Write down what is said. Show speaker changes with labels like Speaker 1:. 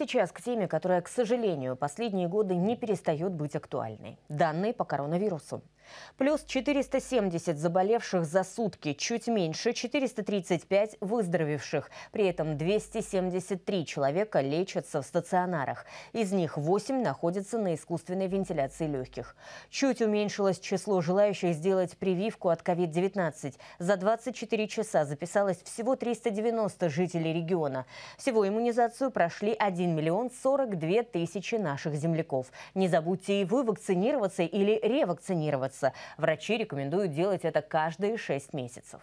Speaker 1: Сейчас к теме, которая, к сожалению, последние годы не перестает быть актуальной. Данные по коронавирусу. Плюс 470 заболевших за сутки, чуть меньше 435 выздоровевших. При этом 273 человека лечатся в стационарах. Из них 8 находятся на искусственной вентиляции легких. Чуть уменьшилось число желающих сделать прививку от COVID-19. За 24 часа записалось всего 390 жителей региона. Всего иммунизацию прошли 1 миллион 42 тысячи наших земляков. Не забудьте и вы вакцинироваться или ревакцинироваться. Врачи рекомендуют делать это каждые 6 месяцев.